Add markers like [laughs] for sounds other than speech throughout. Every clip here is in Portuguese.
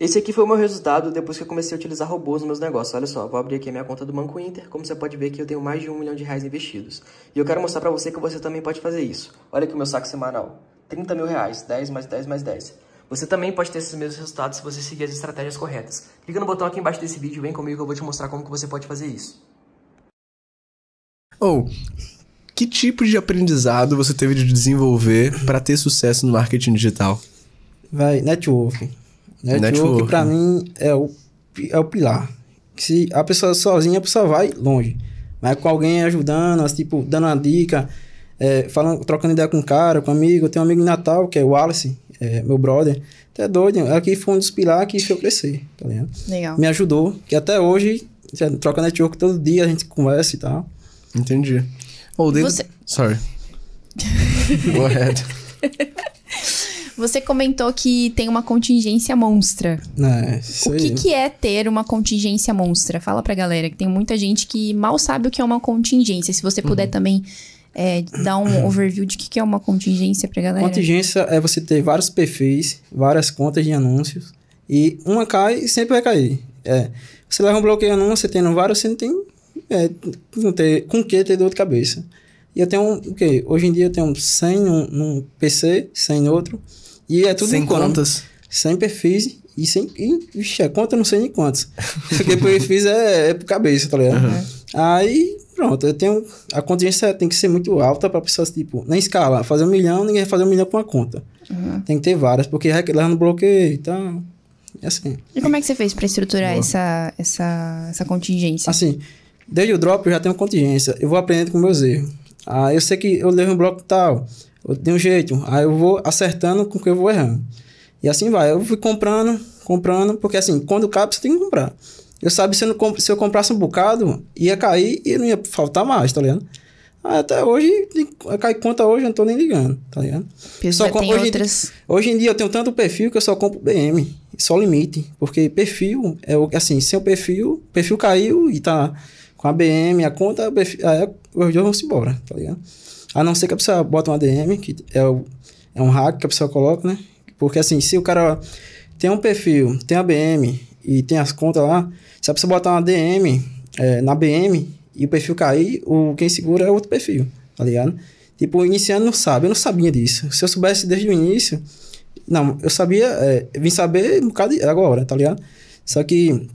Esse aqui foi o meu resultado depois que eu comecei a utilizar robôs nos meus negócios. Olha só, vou abrir aqui a minha conta do Banco Inter. Como você pode ver que eu tenho mais de um milhão de reais investidos. E eu quero mostrar para você que você também pode fazer isso. Olha aqui o meu saco semanal. 30 mil reais, 10 mais 10 mais 10. Você também pode ter esses mesmos resultados se você seguir as estratégias corretas. Clica no botão aqui embaixo desse vídeo e vem comigo que eu vou te mostrar como que você pode fazer isso. Ou, oh, que tipo de aprendizado você teve de desenvolver para ter sucesso no marketing digital? Vai, networking né? Network, Network para né? mim é o, é o pilar. se a pessoa sozinha, a pessoa vai longe. Mas com alguém ajudando, assim, tipo, dando uma dica, é, falando, trocando ideia com um cara, com um amigo. Eu tenho um amigo de Natal, que é o Wallace, é, meu brother. Até doido. É aqui foi um dos pilares que fez eu crescer, tá ligado? Legal. Me ajudou, que até hoje, troca network todo dia, a gente conversa e tal. Entendi. Oh, David... Você... Sorry. [laughs] Go ahead. [laughs] Você comentou que tem uma contingência monstra. É, isso o que, aí. que é ter uma contingência monstra? Fala pra galera, que tem muita gente que mal sabe o que é uma contingência. Se você uhum. puder uhum. também é, dar um [clears throat] overview de o que, que é uma contingência pra galera. Contingência é você ter vários perfis, várias contas de anúncios, e uma cai e sempre vai cair. É, você leva um bloqueio anúncio, você tendo vários, você não tem é, com, ter, com que ter dor de cabeça. E eu tenho, o quê? Hoje em dia eu tenho 100 num, num PC, 100 no outro. E é tudo sem contas. Sem perfis e sem. E, vixe, a conta não sei nem quantos. [laughs] Porque perfis é, é por cabeça, tá ligado? Uhum. Aí, pronto, eu tenho. A contingência tem que ser muito alta para pessoas, tipo, na escala, fazer um milhão, ninguém vai fazer um milhão com uma conta. Uhum. Tem que ter várias, porque lá no bloqueio então. tá? É assim. E como é que você fez para estruturar essa, essa, essa contingência? Assim, desde o drop eu já tenho contingência. Eu vou aprendendo com meus erros. Ah, eu sei que eu levo um bloco tal, eu tenho um jeito. Aí eu vou acertando com o que eu vou errando. E assim vai. Eu fui comprando, comprando, porque assim, quando cabe, você tem que comprar. Eu sabia se eu, comp se eu comprasse um bocado, ia cair e não ia faltar mais, tá ligado? Ah, até hoje, cai conta hoje, eu não tô nem ligando, tá ligado? Só é, com, hoje, outras... hoje em dia eu tenho tanto perfil que eu só compro BM, só limite. Porque perfil é assim, sem o perfil, perfil caiu e tá com a BM, a conta, aí os dois vão se embora, tá ligado? A não ser que a pessoa bota uma DM, que é, o, é um hack que a pessoa coloca, né? Porque assim, se o cara tem um perfil, tem a BM e tem as contas lá, se a pessoa botar uma DM é, na BM e o perfil cair, o, quem segura é outro perfil, tá ligado? Tipo, o iniciante não sabe, eu não sabia disso. Se eu soubesse desde o início, não, eu sabia, é, vim saber um bocado agora, tá ligado? Só que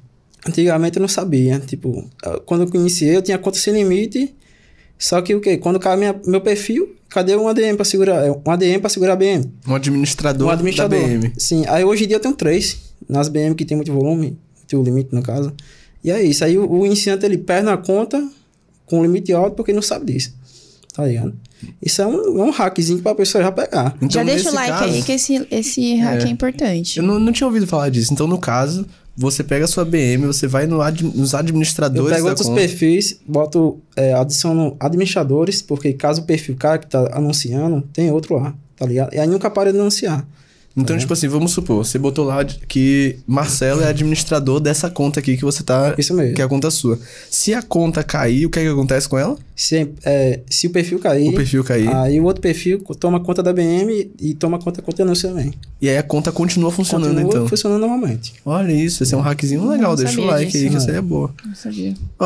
Antigamente eu não sabia. Tipo, ah, quando eu iniciei, eu tinha conta sem limite. Só que o quê? Quando cai minha, meu perfil, cadê um ADM para segurar? É, um ADM para segurar a BM. Um administrador, um administrador da BM. Sim. Aí hoje em dia eu tenho três. Nas BM que tem muito volume, tem o limite no caso. E é isso. Aí o, o iniciante ele perde a conta com limite alto porque não sabe disso. Tá ligado? Isso é um, é um hackzinho pra pessoa já pegar. Então, já deixa o like caso, aí que esse, esse hack é, é importante. Eu não, não tinha ouvido falar disso. Então, no caso, você pega a sua BM, você vai no ad, nos administradores. Eu pego outros conta. perfis, boto, é, adiciono administradores, porque caso o perfil cara que tá anunciando, tem outro lá, tá ligado? E aí nunca para de anunciar. Então, uhum. tipo assim, vamos supor, você botou lá que Marcelo é administrador dessa conta aqui que você tá. Isso mesmo. Que é a conta sua. Se a conta cair, o que é que acontece com ela? Se, é, se o perfil cair. O perfil cair. Aí o outro perfil toma conta da BM e toma conta da conta anúncio também. E aí a conta continua funcionando continua então. Funcionando normalmente. Olha isso, esse é um hackzinho legal. Deixa o like aí que isso aí é boa. Não sabia. Ó,